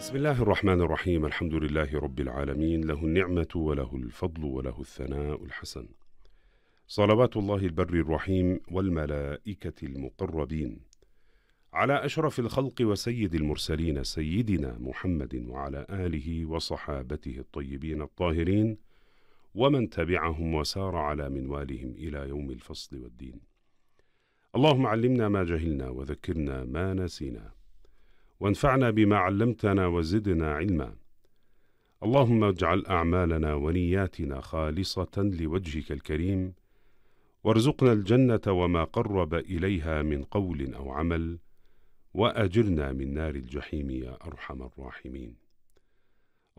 بسم الله الرحمن الرحيم الحمد لله رب العالمين له النعمة وله الفضل وله الثناء الحسن صلوات الله البر الرحيم والملائكة المقربين على أشرف الخلق وسيد المرسلين سيدنا محمد وعلى آله وصحابته الطيبين الطاهرين ومن تبعهم وسار على منوالهم إلى يوم الفصل والدين اللهم علمنا ما جهلنا وذكرنا ما نسينا وانفعنا بما علمتنا وزدنا علما اللهم اجعل أعمالنا ونياتنا خالصة لوجهك الكريم وارزقنا الجنة وما قرب إليها من قول أو عمل وأجرنا من نار الجحيم يا أرحم الراحمين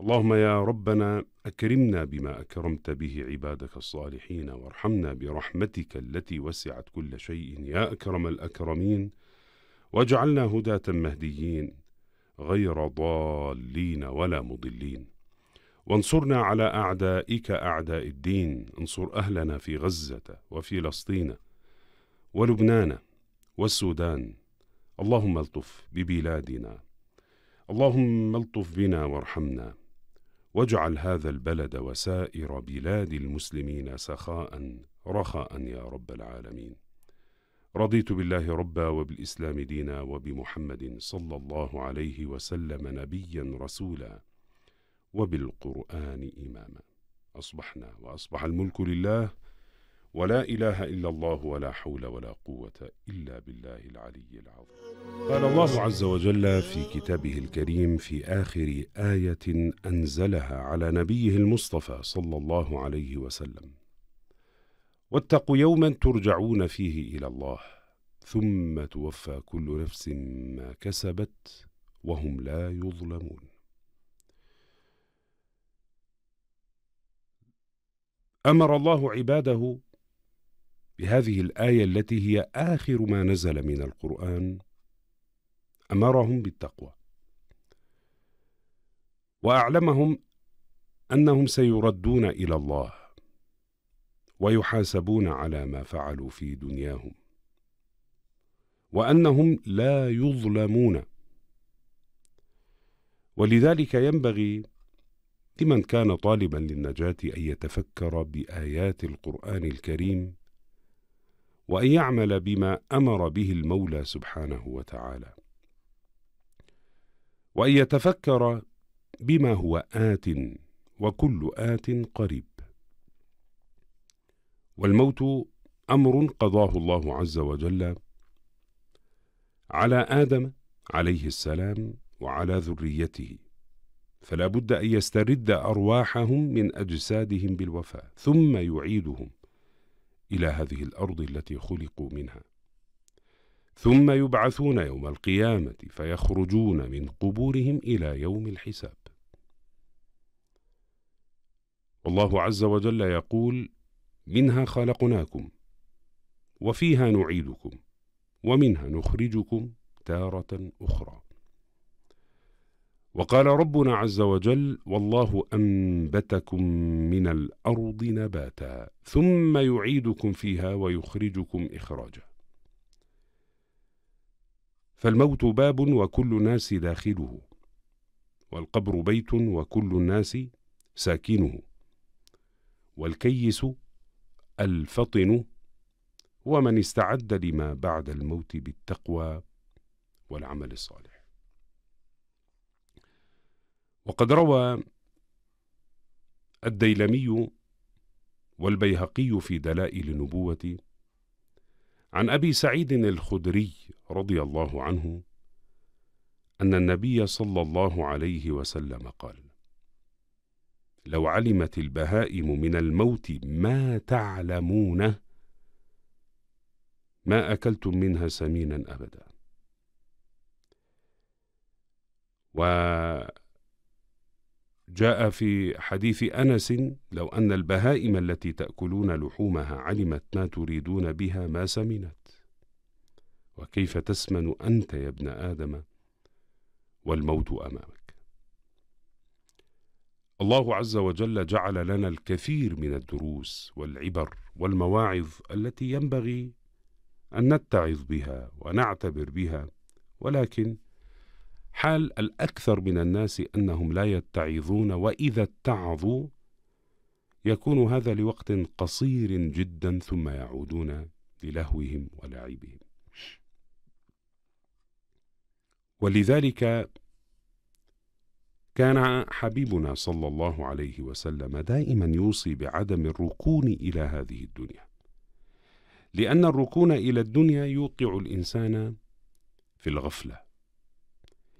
اللهم يا ربنا أكرمنا بما أكرمت به عبادك الصالحين وارحمنا برحمتك التي وسعت كل شيء يا أكرم الأكرمين واجعلنا هداة مهديين غير ضالين ولا مضلين وانصرنا على أعدائك أعداء الدين انصر أهلنا في غزة وفلسطين ولبنان والسودان اللهم الطف ببلادنا اللهم الطف بنا وارحمنا واجعل هذا البلد وسائر بلاد المسلمين سخاء رخاء يا رب العالمين رضيت بالله ربا وبالإسلام دينا وبمحمد صلى الله عليه وسلم نبيا رسولا وبالقرآن إماما أصبحنا وأصبح الملك لله ولا إله إلا الله ولا حول ولا قوة إلا بالله العلي العظيم قال الله عز وجل في كتابه الكريم في آخر آية أنزلها على نبيه المصطفى صلى الله عليه وسلم واتقوا يوما ترجعون فيه إلى الله ثم توفى كل نفس ما كسبت وهم لا يظلمون أمر الله عباده بهذه الآية التي هي آخر ما نزل من القرآن أمرهم بالتقوى وأعلمهم أنهم سيردون إلى الله ويحاسبون على ما فعلوا في دنياهم وانهم لا يظلمون ولذلك ينبغي لمن كان طالبا للنجاه ان يتفكر بايات القران الكريم وان يعمل بما امر به المولى سبحانه وتعالى وان يتفكر بما هو ات وكل ات قريب والموت امر قضاه الله عز وجل على ادم عليه السلام وعلى ذريته فلا بد ان يسترد ارواحهم من اجسادهم بالوفاه ثم يعيدهم الى هذه الارض التي خلقوا منها ثم يبعثون يوم القيامه فيخرجون من قبورهم الى يوم الحساب والله عز وجل يقول منها خلقناكم وفيها نعيدكم ومنها نخرجكم تارة أخرى وقال ربنا عز وجل والله أنبتكم من الأرض نباتا ثم يعيدكم فيها ويخرجكم إخراجا فالموت باب وكل الناس داخله والقبر بيت وكل الناس ساكنه والكيس الفطن ومن استعد لما بعد الموت بالتقوى والعمل الصالح وقد روى الديلمي والبيهقي في دلائل النبوة عن أبي سعيد الخدري رضي الله عنه أن النبي صلى الله عليه وسلم قال: لو علمت البهائم من الموت ما تعلمونه ما أكلتم منها سمينا أبدا وجاء في حديث أنس لو أن البهائم التي تأكلون لحومها علمت ما تريدون بها ما سمنت وكيف تسمن أنت يا ابن آدم والموت أمامك الله عز وجل جعل لنا الكثير من الدروس والعبر والمواعظ التي ينبغي أن نتعظ بها ونعتبر بها ولكن حال الأكثر من الناس أنهم لا يتعظون وإذا اتعظوا يكون هذا لوقت قصير جدا ثم يعودون للهوهم ولعبهم ولذلك كان حبيبنا صلى الله عليه وسلم دائما يوصي بعدم الركون الى هذه الدنيا لان الركون الى الدنيا يوقع الانسان في الغفله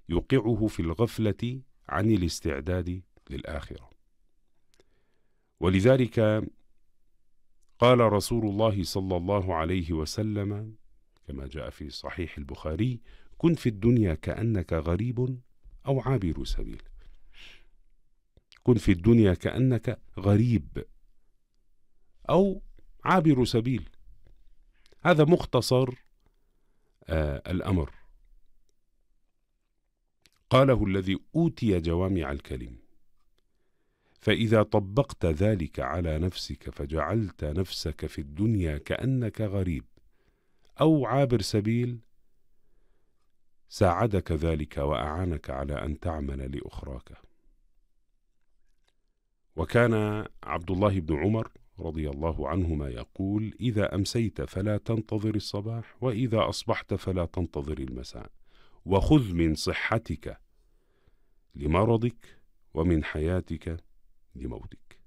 يوقعه في الغفله عن الاستعداد للاخره ولذلك قال رسول الله صلى الله عليه وسلم كما جاء في صحيح البخاري كن في الدنيا كانك غريب او عابر سبيل كن في الدنيا كأنك غريب أو عابر سبيل هذا مختصر آه الأمر قاله الذي أوتي جوامع الكلم فإذا طبقت ذلك على نفسك فجعلت نفسك في الدنيا كأنك غريب أو عابر سبيل ساعدك ذلك وأعانك على أن تعمل لأخراك وكان عبد الله بن عمر رضي الله عنهما يقول إذا أمسيت فلا تنتظر الصباح وإذا أصبحت فلا تنتظر المساء وخذ من صحتك لمرضك ومن حياتك لموتك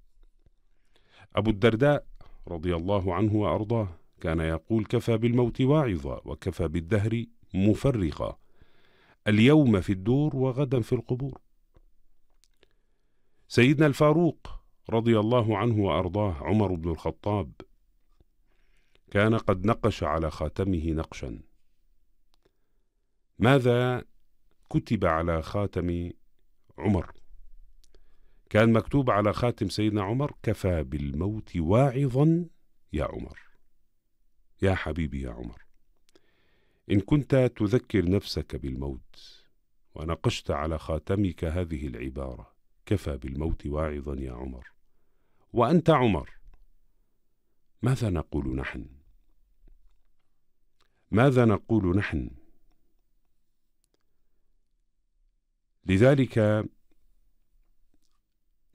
أبو الدرداء رضي الله عنه وأرضاه كان يقول كفى بالموت واعظا وكفى بالدهر مفرقا اليوم في الدور وغدا في القبور سيدنا الفاروق رضي الله عنه وأرضاه عمر بن الخطاب كان قد نقش على خاتمه نقشا ماذا كتب على خاتم عمر كان مكتوب على خاتم سيدنا عمر كفى بالموت واعظا يا عمر يا حبيبي يا عمر إن كنت تذكر نفسك بالموت ونقشت على خاتمك هذه العبارة كفى بالموت واعظا يا عمر وأنت عمر ماذا نقول نحن ماذا نقول نحن لذلك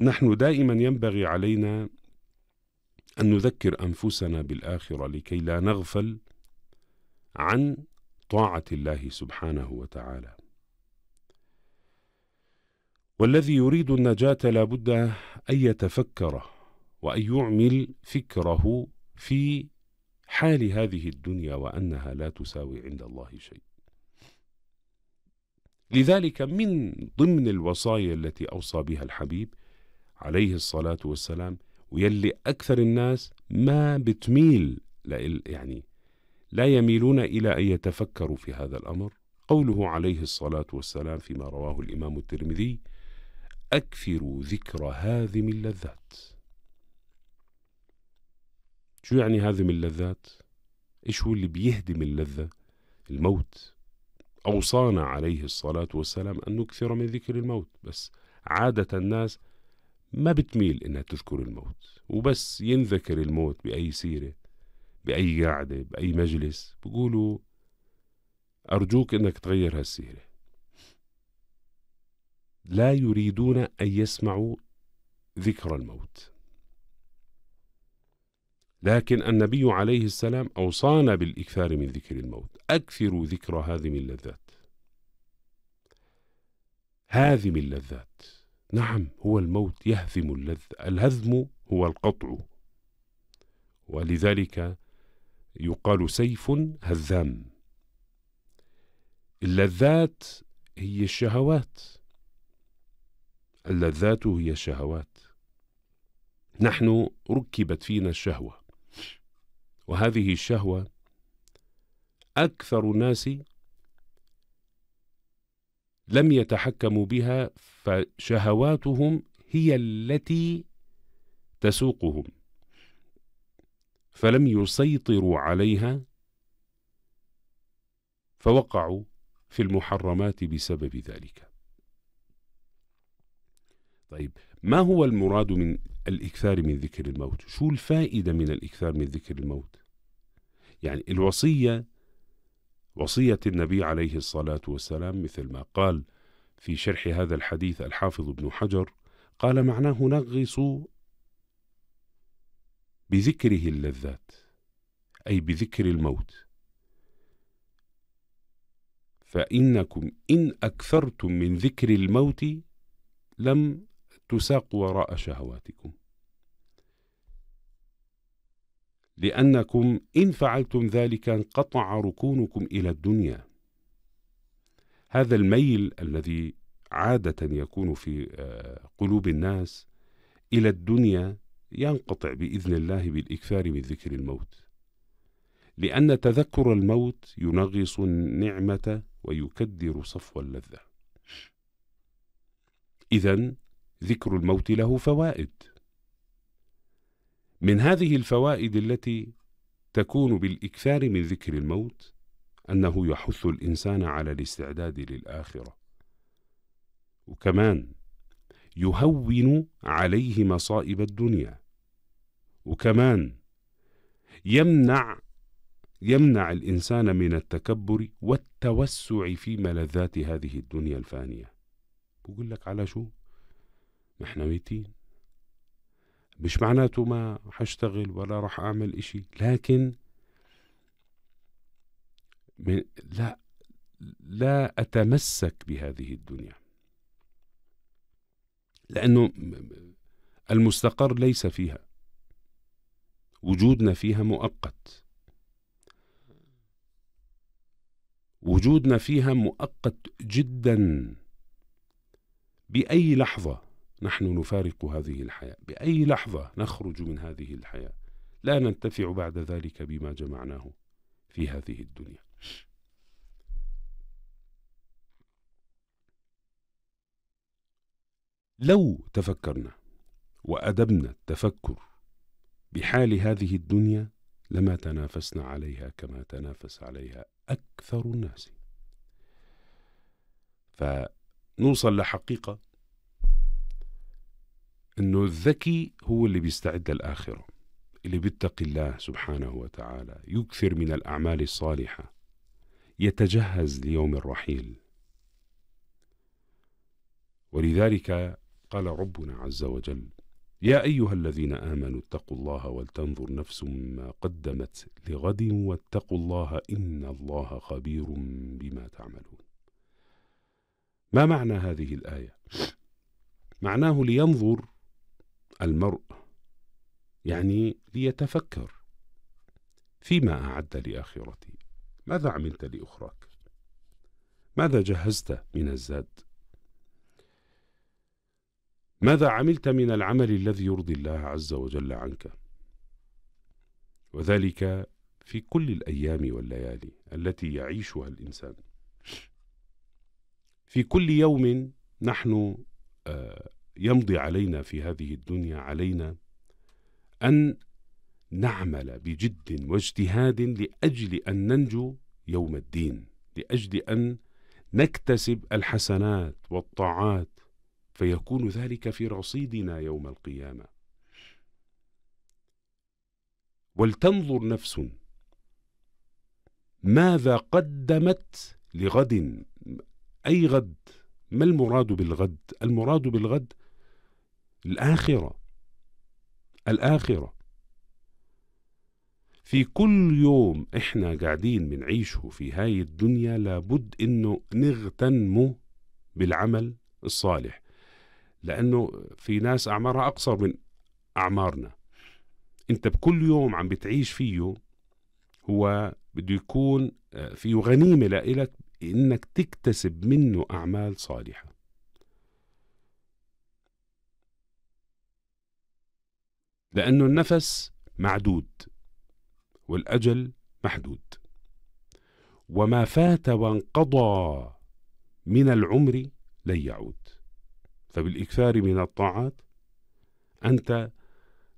نحن دائما ينبغي علينا أن نذكر أنفسنا بالآخرة لكي لا نغفل عن طاعة الله سبحانه وتعالى والذي يريد النجاة لابد أن يتفكر وأن يعمل فكره في حال هذه الدنيا وأنها لا تساوي عند الله شيء لذلك من ضمن الوصايا التي أوصى بها الحبيب عليه الصلاة والسلام ويلي أكثر الناس ما بتميل يعني لا يميلون إلى أن يتفكروا في هذا الأمر قوله عليه الصلاة والسلام فيما رواه الإمام الترمذي أكثروا ذكر هاذم اللذات شو يعني هاذم اللذات؟ إيش هو اللي بيهدم اللذة؟ الموت أوصانا عليه الصلاة والسلام أن نكثر من ذكر الموت بس عادة الناس ما بتميل إنها تذكر الموت وبس ينذكر الموت بأي سيرة بأي قعدة بأي مجلس بقولوا أرجوك إنك تغير هالسيرة لا يريدون أن يسمعوا ذكر الموت لكن النبي عليه السلام أوصانا بالإكثار من ذكر الموت أكثروا ذكر هذه من اللذات هذه من اللذات نعم هو الموت يهذم اللذة الهذم هو القطع ولذلك يقال سيف هذام اللذات هي الشهوات اللذات هي الشهوات نحن ركبت فينا الشهوة وهذه الشهوة أكثر الناس لم يتحكموا بها فشهواتهم هي التي تسوقهم فلم يسيطروا عليها فوقعوا في المحرمات بسبب ذلك طيب ما هو المراد من الإكثار من ذكر الموت شو الفائدة من الإكثار من ذكر الموت يعني الوصية وصية النبي عليه الصلاة والسلام مثل ما قال في شرح هذا الحديث الحافظ ابن حجر قال معناه نغصوا بذكره اللذات أي بذكر الموت فإنكم إن أكثرتم من ذكر الموت لم تساق وراء شهواتكم لأنكم إن فعلتم ذلك انقطع ركونكم إلى الدنيا هذا الميل الذي عادة يكون في آه، قلوب الناس إلى الدنيا ينقطع بإذن الله بالإكثار من ذكر الموت لأن تذكر الموت ينغص النعمة ويكدر صفو اللذة إذا ذكر الموت له فوائد من هذه الفوائد التي تكون بالاكثار من ذكر الموت انه يحث الانسان على الاستعداد للاخره وكمان يهون عليه مصائب الدنيا وكمان يمنع يمنع الانسان من التكبر والتوسع في ملذات هذه الدنيا الفانيه بقول لك على شو نحن احنا ميتين مش معناته ما حشتغل ولا راح أعمل إشي لكن من لا لا أتمسك بهذه الدنيا لأنه المستقر ليس فيها وجودنا فيها مؤقت وجودنا فيها مؤقت جدا بأي لحظة نحن نفارق هذه الحياة بأي لحظة نخرج من هذه الحياة لا ننتفع بعد ذلك بما جمعناه في هذه الدنيا لو تفكرنا وأدبنا التفكر بحال هذه الدنيا لما تنافسنا عليها كما تنافس عليها أكثر الناس فنوصل لحقيقة انه الذكي هو اللي بيستعد للاخره اللي بيتقي الله سبحانه وتعالى يكثر من الاعمال الصالحه يتجهز ليوم الرحيل ولذلك قال ربنا عز وجل يا ايها الذين امنوا اتقوا الله ولتنظر نفس ما قدمت لغد واتقوا الله ان الله خبير بما تعملون ما معنى هذه الايه معناه لينظر المرء يعني ليتفكر فيما أعد لآخرتي ماذا عملت لأخراك ماذا جهزت من الزاد ماذا عملت من العمل الذي يرضي الله عز وجل عنك وذلك في كل الأيام والليالي التي يعيشها الإنسان في كل يوم نحن آه، يمضي علينا في هذه الدنيا علينا ان نعمل بجد واجتهاد لاجل ان ننجو يوم الدين لاجل ان نكتسب الحسنات والطاعات فيكون ذلك في رصيدنا يوم القيامه ولتنظر نفس ماذا قدمت لغد اي غد ما المراد بالغد المراد بالغد الآخرة الآخرة في كل يوم إحنا قاعدين بنعيشه في هاي الدنيا لابد إنه نغتنمه بالعمل الصالح لأنه في ناس أعمارها أقصر من أعمارنا أنت بكل يوم عم بتعيش فيه هو بده يكون آه، فيه غنيمة لإلك إنك تكتسب منه أعمال صالحة لأنه النفس معدود والأجل محدود وما فات وانقضى من العمر لن يعود فبالإكثار من الطاعات أنت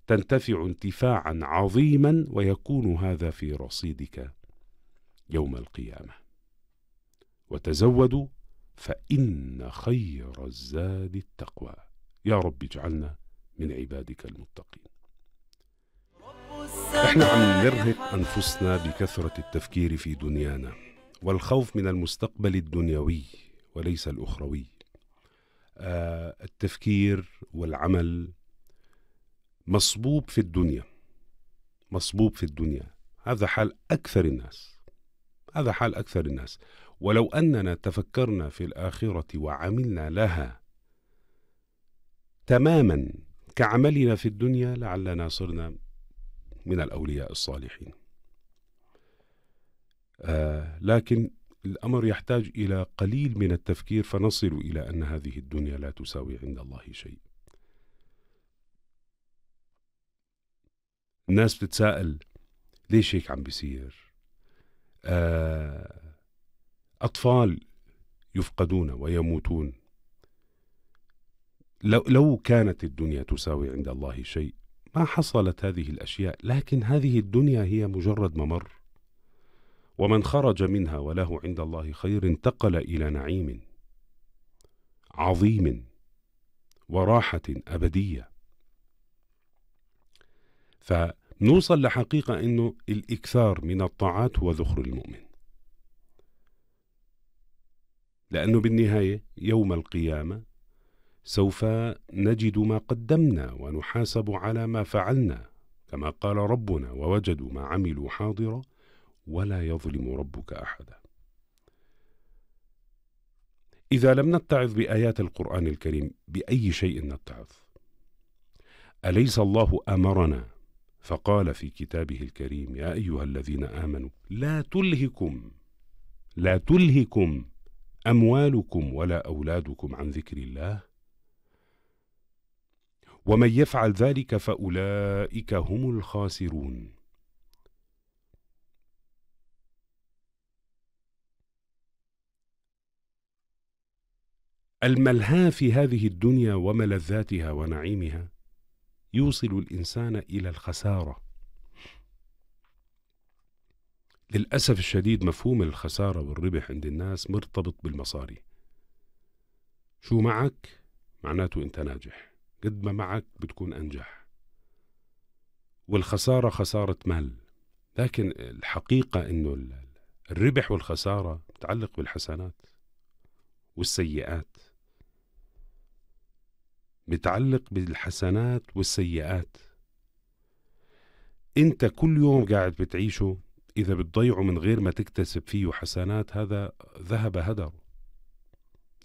تنتفع انتفاعا عظيما ويكون هذا في رصيدك يوم القيامة وتزودوا فإن خير الزاد التقوى يا رب اجعلنا من عبادك المتقين احنا عم نرهق انفسنا بكثره التفكير في دنيانا والخوف من المستقبل الدنيوي وليس الاخروي آه، التفكير والعمل مصبوب في الدنيا مصبوب في الدنيا هذا حال اكثر الناس هذا حال اكثر الناس ولو اننا تفكرنا في الاخره وعملنا لها تماما كعملنا في الدنيا لعلنا صرنا من الأولياء الصالحين آه لكن الأمر يحتاج إلى قليل من التفكير فنصل إلى أن هذه الدنيا لا تساوي عند الله شيء الناس بتتساءل ليش هيك عم بيصير آه أطفال يفقدون ويموتون لو, لو كانت الدنيا تساوي عند الله شيء ما حصلت هذه الأشياء لكن هذه الدنيا هي مجرد ممر ومن خرج منها وله عند الله خير انتقل إلى نعيم عظيم وراحة أبدية فنوصل لحقيقة أنه الإكثار من الطاعات هو ذخر المؤمن لأنه بالنهاية يوم القيامة سوف نجد ما قدمنا ونحاسب على ما فعلنا كما قال ربنا ووجدوا ما عملوا حاضرا ولا يظلم ربك احدا اذا لم نتعظ بايات القران الكريم باي شيء نتعظ اليس الله امرنا فقال في كتابه الكريم يا ايها الذين امنوا لا تلهكم لا تلهكم اموالكم ولا اولادكم عن ذكر الله ومن يفعل ذلك فأولئك هم الخاسرون الملهى في هذه الدنيا وملذاتها ونعيمها يوصل الإنسان إلى الخسارة للأسف الشديد مفهوم الخسارة والربح عند الناس مرتبط بالمصاري شو معك معناته أنت ناجح قد ما معك بتكون أنجح والخسارة خسارة مال لكن الحقيقة أنه الربح والخسارة متعلق بالحسنات والسيئات متعلق بالحسنات والسيئات انت كل يوم قاعد بتعيشه إذا بتضيعه من غير ما تكتسب فيه حسنات هذا ذهب هدر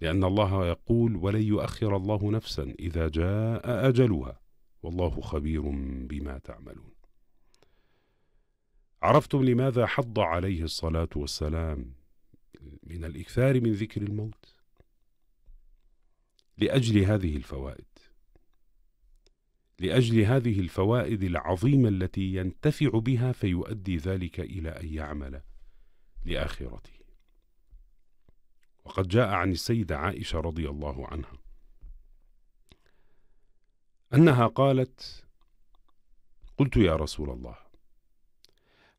لأن الله يقول ولن يؤخر الله نفسا إذا جاء أجلها والله خبير بما تعملون عرفتم لماذا حض عليه الصلاة والسلام من الإكثار من ذكر الموت لأجل هذه الفوائد لأجل هذه الفوائد العظيمة التي ينتفع بها فيؤدي ذلك إلى أن يعمل لآخرته وقد جاء عن السيدة عائشة رضي الله عنها أنها قالت: قلت يا رسول الله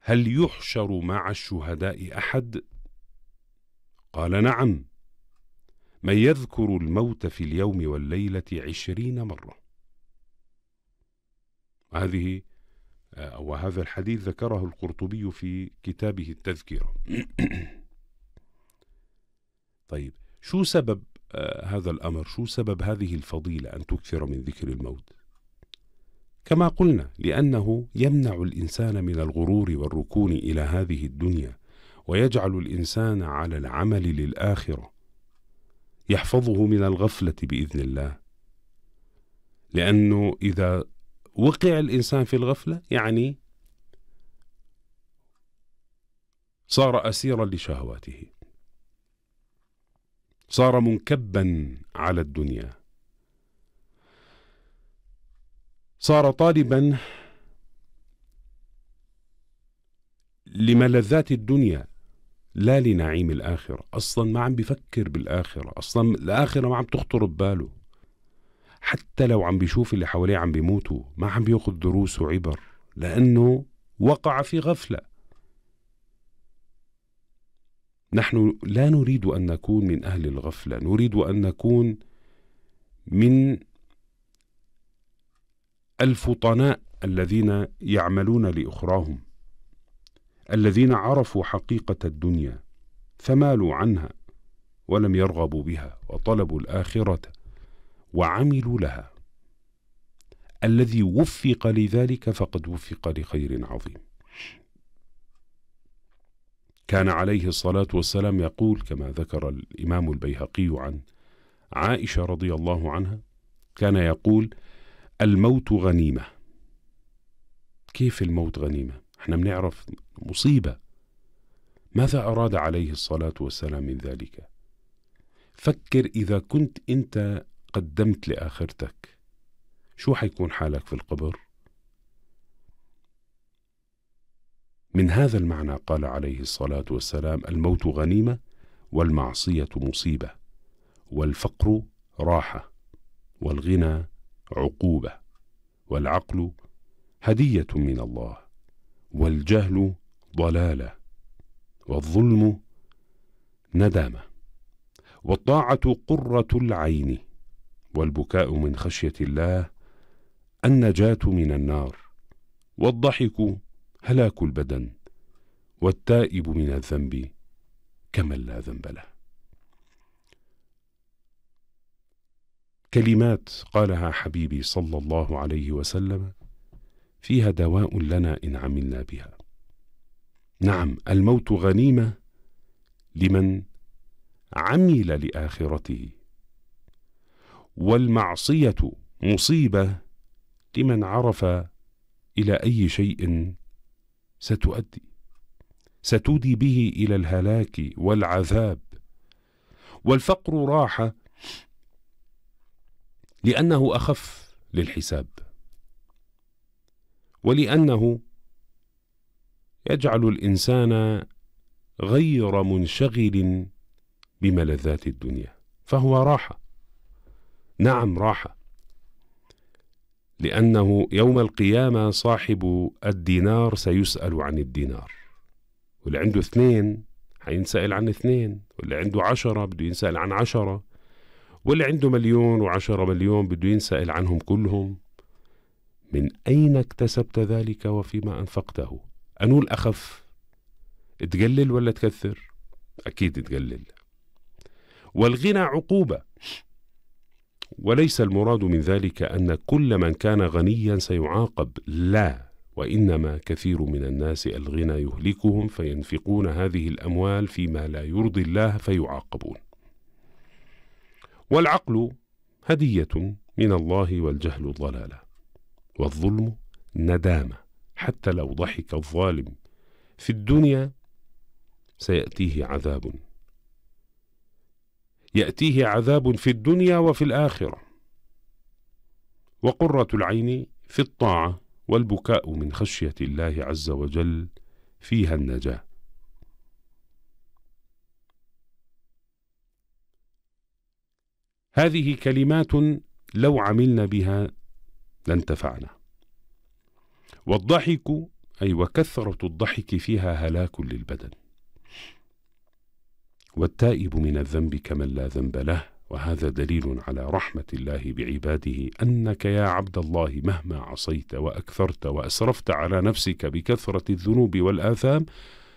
هل يحشر مع الشهداء أحد؟ قال نعم من يذكر الموت في اليوم والليلة عشرين مرة هذه آه، وهذا الحديث ذكره القرطبي في كتابه التذكرة طيب شو سبب آه، هذا الأمر شو سبب هذه الفضيلة أن تكثر من ذكر الموت كما قلنا لأنه يمنع الإنسان من الغرور والركون إلى هذه الدنيا ويجعل الإنسان على العمل للآخرة يحفظه من الغفلة بإذن الله لأنه إذا وقع الإنسان في الغفلة يعني صار أسيرا لشهواته صار منكبا على الدنيا صار طالبا لملذات الدنيا لا لنعيم الآخرة أصلا ما عم بفكر بالآخرة أصلا الآخرة ما عم تخطر بباله حتى لو عم بيشوف اللي حواليه عم بيموتوا ما عم بياخذ دروس وعبر لأنه وقع في غفلة نحن لا نريد ان نكون من اهل الغفله نريد ان نكون من الفطناء الذين يعملون لاخراهم الذين عرفوا حقيقه الدنيا فمالوا عنها ولم يرغبوا بها وطلبوا الاخره وعملوا لها الذي وفق لذلك فقد وفق لخير عظيم كان عليه الصلاة والسلام يقول كما ذكر الإمام البيهقي عن عائشة رضي الله عنها كان يقول الموت غنيمة كيف الموت غنيمة؟ احنا بنعرف مصيبة ماذا أراد عليه الصلاة والسلام من ذلك؟ فكر إذا كنت أنت قدمت لآخرتك شو حيكون حالك في القبر؟ من هذا المعنى قال عليه الصلاة والسلام الموت غنيمة والمعصية مصيبة والفقر راحة والغنى عقوبة والعقل هدية من الله والجهل ضلالة والظلم ندامة والطاعة قرة العين والبكاء من خشية الله النجاة من النار والضحك هلاك البدن والتائب من الذنب كمن لا ذنب له كلمات قالها حبيبي صلى الله عليه وسلم فيها دواء لنا إن عملنا بها نعم الموت غنيمة لمن عمل لآخرته والمعصية مصيبة لمن عرف إلى أي شيء ستؤدي ستودي به الى الهلاك والعذاب والفقر راحه لانه اخف للحساب ولانه يجعل الانسان غير منشغل بملذات الدنيا فهو راحه نعم راحه لأنه يوم القيامة صاحب الدينار سيسأل عن الدينار واللي عنده اثنين حينسأل عن اثنين واللي عنده عشرة بده ينسأل عن عشرة واللي عنده مليون وعشرة مليون بده ينسأل عنهم كلهم من أين اكتسبت ذلك وفيما أنفقته أنو الأخف تقلل ولا تكثر أكيد تقلل والغنى عقوبة وليس المراد من ذلك أن كل من كان غنيا سيعاقب لا وإنما كثير من الناس الغنى يهلكهم فينفقون هذه الأموال فيما لا يرضي الله فيعاقبون والعقل هدية من الله والجهل ضلالة والظلم ندامة حتى لو ضحك الظالم في الدنيا سيأتيه عذاب يأتيه عذاب في الدنيا وفي الآخرة وقرة العين في الطاعة والبكاء من خشية الله عز وجل فيها النجاة هذه كلمات لو عملنا بها لانتفعنا والضحك أي وكثرة الضحك فيها هلاك للبدن والتائب من الذنب كمن لا ذنب له وهذا دليل على رحمة الله بعباده أنك يا عبد الله مهما عصيت وأكثرت وأسرفت على نفسك بكثرة الذنوب والآثام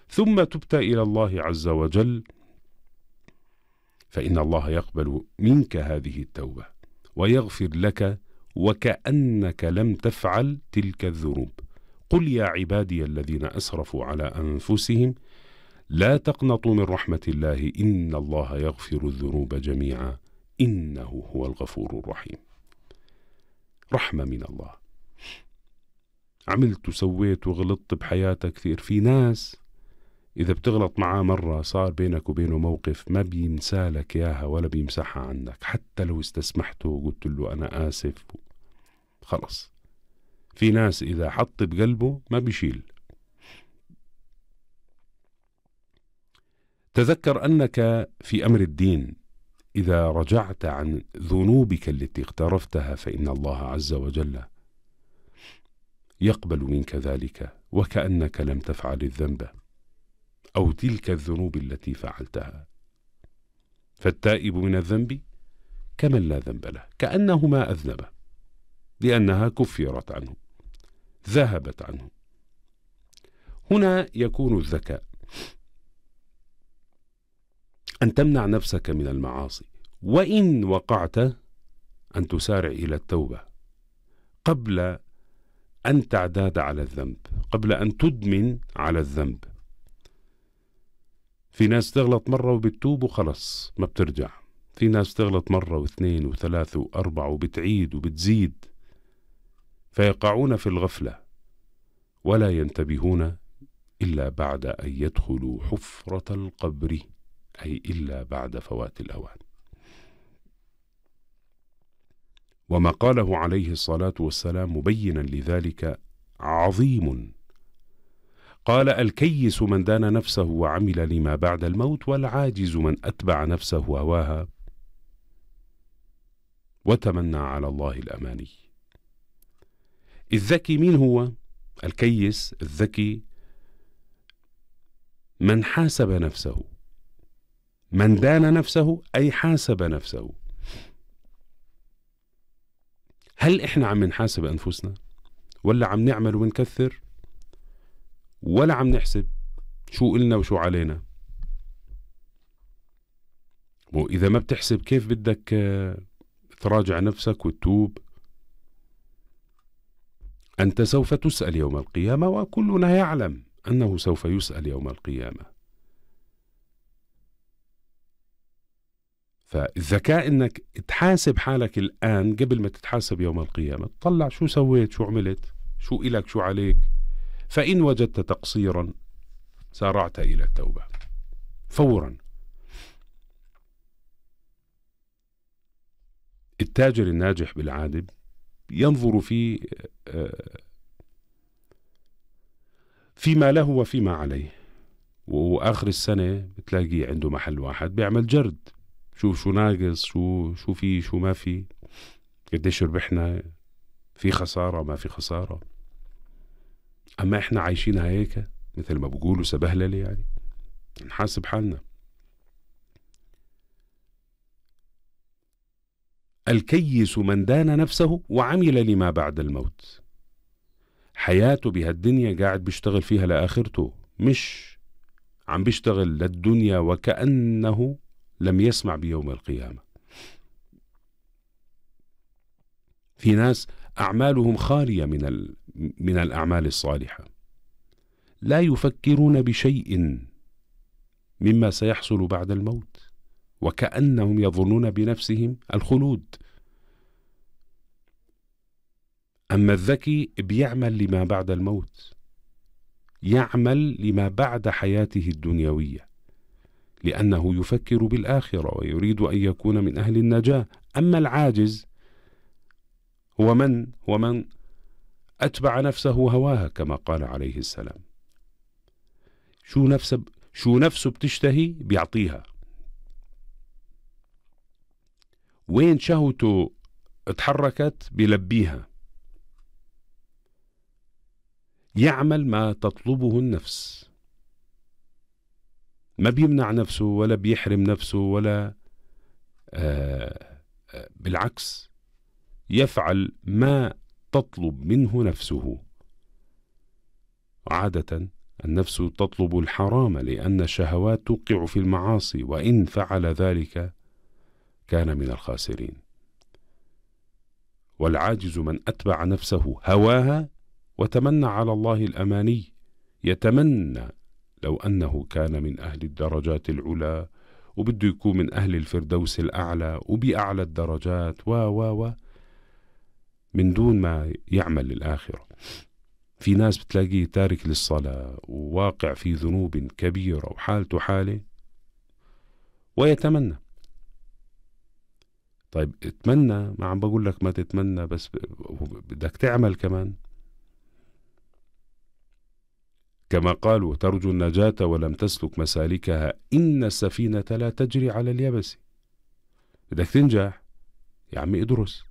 ثم تبت إلى الله عز وجل فإن الله يقبل منك هذه التوبة ويغفر لك وكأنك لم تفعل تلك الذنوب قل يا عبادي الذين أسرفوا على أنفسهم لا تقنطوا من رحمة الله إن الله يغفر الذنوب جميعا إنه هو الغفور الرحيم رحمة من الله عملت وسويت وغلطت بحياتك كثير في ناس إذا بتغلط معاه مرة صار بينك وبينه موقف ما بيمسالك إياها ولا بيمسحها عنك حتى لو استسمحته وقلت له أنا آسف خلص في ناس إذا حط بقلبه ما بيشيل تذكر أنك في أمر الدين إذا رجعت عن ذنوبك التي اقترفتها فإن الله عز وجل يقبل منك ذلك وكأنك لم تفعل الذنب أو تلك الذنوب التي فعلتها فالتائب من الذنب كمن لا ذنب له كأنه ما أذنب لأنها كفرت عنه ذهبت عنه هنا يكون الذكاء أن تمنع نفسك من المعاصي وإن وقعت أن تسارع إلى التوبة قبل أن تعداد على الذنب قبل أن تدمن على الذنب في ناس تغلط مرة وبتتوب وخلص ما بترجع في ناس تغلط مرة واثنين وثلاثة وأربعة وبتعيد وبتزيد فيقعون في الغفلة ولا ينتبهون إلا بعد أن يدخلوا حفرة القبر أي إلا بعد فوات الأوان وما قاله عليه الصلاة والسلام مبينا لذلك عظيم قال الكيس من دان نفسه وعمل لما بعد الموت والعاجز من أتبع نفسه هواها وتمنى على الله الأماني الذكي من هو؟ الكيس الذكي من حاسب نفسه من دان نفسه أي حاسب نفسه هل إحنا عم نحاسب أنفسنا ولا عم نعمل ونكثر ولا عم نحسب شو إلنا وشو علينا وإذا ما بتحسب كيف بدك آه، تراجع نفسك وتتوب أنت سوف تسأل يوم القيامة وكلنا يعلم أنه سوف يسأل يوم القيامة فالذكاء انك تحاسب حالك الان قبل ما تتحاسب يوم القيامه تطلع شو سويت شو عملت شو إلك شو عليك فإن وجدت تقصيرا سارعت إلى التوبة فورا التاجر الناجح بالعادة ينظر في آه، فيما له وفيما عليه وآخر السنة بتلاقيه عنده محل واحد بيعمل جرد شوف شو ناقص شو شو في شو ما في قديش ربحنا في خسارة ما في خسارة أما إحنا عايشينها هيك مثل ما بقولوا سبهللة يعني نحاسب حالنا الكيس من دان نفسه وعمل لما بعد الموت حياته بهالدنيا قاعد بيشتغل فيها لآخرته مش عم بيشتغل للدنيا وكأنه لم يسمع بيوم القيامة في ناس أعمالهم خالية من, من الأعمال الصالحة لا يفكرون بشيء مما سيحصل بعد الموت وكأنهم يظنون بنفسهم الخلود أما الذكي بيعمل لما بعد الموت يعمل لما بعد حياته الدنيوية لأنه يفكر بالآخرة ويريد أن يكون من أهل النجاة أما العاجز هو من هو من أتبع نفسه هواها كما قال عليه السلام شو نفسه شو نفسه بتشتهي بيعطيها وين شهوته تحركت بلبيها يعمل ما تطلبه النفس ما بيمنع نفسه ولا بيحرم نفسه ولا آه،, آه بالعكس يفعل ما تطلب منه نفسه عادة النفس تطلب الحرام لأن الشهوات توقع في المعاصي وإن فعل ذلك كان من الخاسرين والعاجز من أتبع نفسه هواها وتمنى على الله الأماني يتمنى لو أنه كان من أهل الدرجات العلا وبده يكون من أهل الفردوس الأعلى وبأعلى الدرجات و و و من دون ما يعمل للآخرة في ناس بتلاقيه تارك للصلاة وواقع في ذنوب كبيرة وحالته حالة ويتمنى طيب اتمنى ما عم بقول لك ما تتمنى بس بدك تعمل كمان كما قالوا ترجو النجاة ولم تسلك مسالكها إن السفينة لا تجري على اليبس بدك تنجح يا عمي ادرس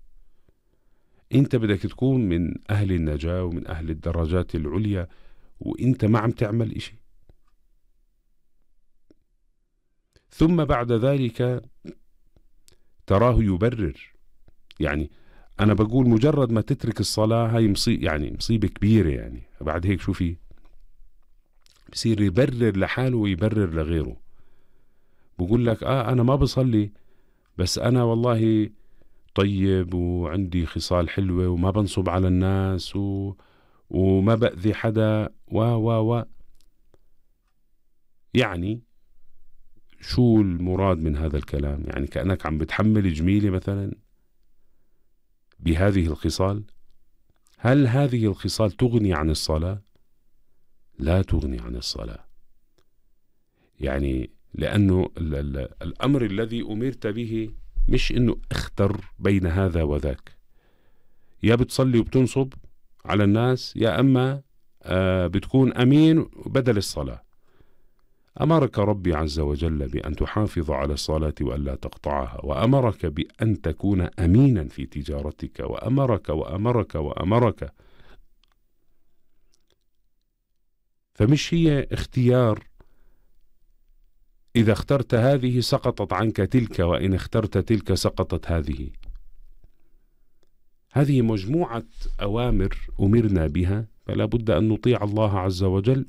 انت بدك تكون من أهل النجاة ومن أهل الدرجات العليا وانت ما عم تعمل إشي ثم بعد ذلك تراه يبرر يعني أنا بقول مجرد ما تترك الصلاة هاي مصيبة يعني مصيبة كبيرة يعني بعد هيك شو في بصير يبرر لحاله ويبرر لغيره بقول لك اه انا ما بصلي بس انا والله طيب وعندي خصال حلوة وما بنصب على الناس و... وما بأذي حدا و و و يعني شو المراد من هذا الكلام يعني كأنك عم بتحمل جميلة مثلا بهذه الخصال هل هذه الخصال تغني عن الصلاة لا تغني عن الصلاة يعني لأنه الأمر الذي أمرت به مش أنه اختر بين هذا وذاك يا بتصلي وبتنصب على الناس يا أما آه بتكون أمين بدل الصلاة أمرك ربي عز وجل بأن تحافظ على الصلاة وألا تقطعها وأمرك بأن تكون أمينا في تجارتك وأمرك وأمرك وأمرك, وأمرك فمش هي اختيار إذا اخترت هذه سقطت عنك تلك وإن اخترت تلك سقطت هذه هذه مجموعة أوامر أمرنا بها فلا بد أن نطيع الله عز وجل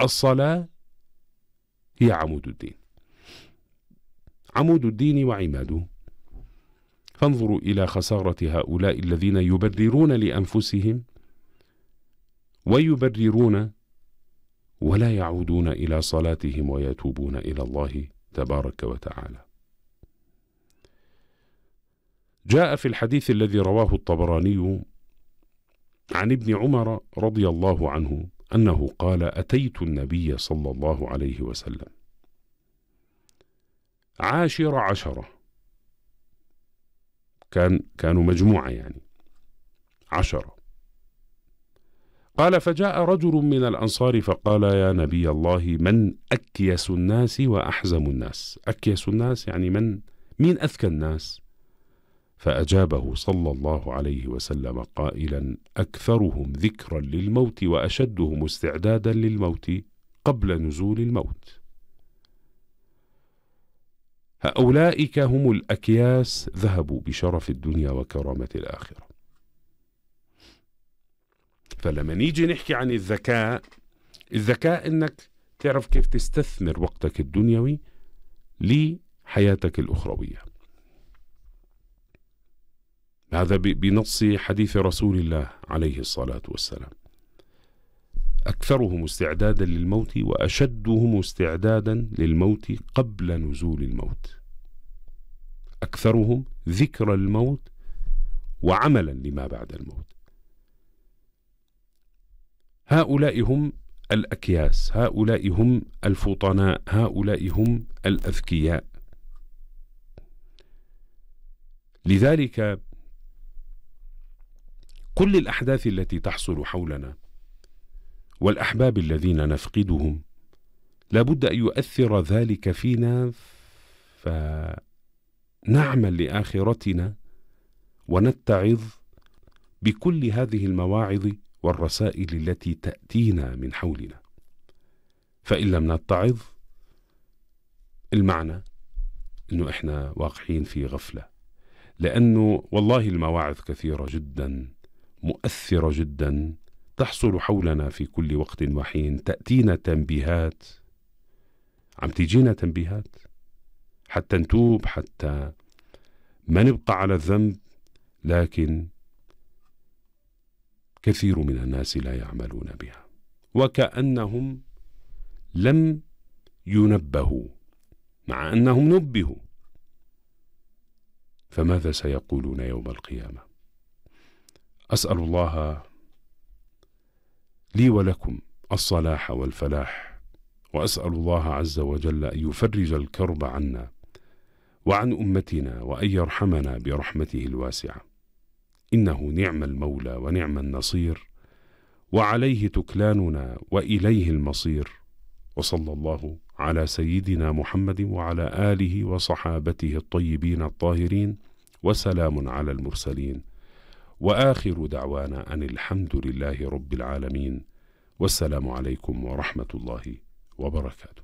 والصلاة هي عمود الدين عمود الدين وعماده فانظروا إلى خسارة هؤلاء الذين يبررون لأنفسهم ويبررون ولا يعودون إلى صلاتهم ويتوبون إلى الله تبارك وتعالى جاء في الحديث الذي رواه الطبراني عن ابن عمر رضي الله عنه أنه قال أتيت النبي صلى الله عليه وسلم عاشر عشرة كان كانوا مجموعة يعني عشرة قال فجاء رجل من الأنصار فقال يا نبي الله من أكيس الناس وأحزم الناس أكيس الناس يعني من مين أذكى الناس فأجابه صلى الله عليه وسلم قائلا أكثرهم ذكرا للموت وأشدهم استعدادا للموت قبل نزول الموت هؤلاء هم الأكياس ذهبوا بشرف الدنيا وكرامة الآخرة فلما نيجي نحكي عن الذكاء الذكاء انك تعرف كيف تستثمر وقتك الدنيوي لحياتك الاخرويه هذا بنص حديث رسول الله عليه الصلاه والسلام اكثرهم استعدادا للموت واشدهم استعدادا للموت قبل نزول الموت اكثرهم ذكر الموت وعملا لما بعد الموت هؤلاء هم الأكياس هؤلاء هم الفطناء هؤلاء هم الأذكياء لذلك كل الأحداث التي تحصل حولنا والأحباب الذين نفقدهم لابد أن يؤثر ذلك فينا فنعمل لآخرتنا ونتعظ بكل هذه المواعظ والرسائل التي تاتينا من حولنا فان لم نتعظ المعنى انه احنا واقعين في غفله لانه والله المواعظ كثيره جدا مؤثره جدا تحصل حولنا في كل وقت وحين تاتينا تنبيهات عم تيجينا تنبيهات حتى نتوب حتى ما نبقى على الذنب لكن كثير من الناس لا يعملون بها وكأنهم لم ينبهوا مع أنهم نبهوا فماذا سيقولون يوم القيامة أسأل الله لي ولكم الصلاح والفلاح وأسأل الله عز وجل أن يفرج الكرب عنا وعن أمتنا وأن يرحمنا برحمته الواسعة إنه نعم المولى ونعم النصير وعليه تكلاننا وإليه المصير وصلى الله على سيدنا محمد وعلى آله وصحابته الطيبين الطاهرين وسلام على المرسلين وآخر دعوانا أن الحمد لله رب العالمين والسلام عليكم ورحمة الله وبركاته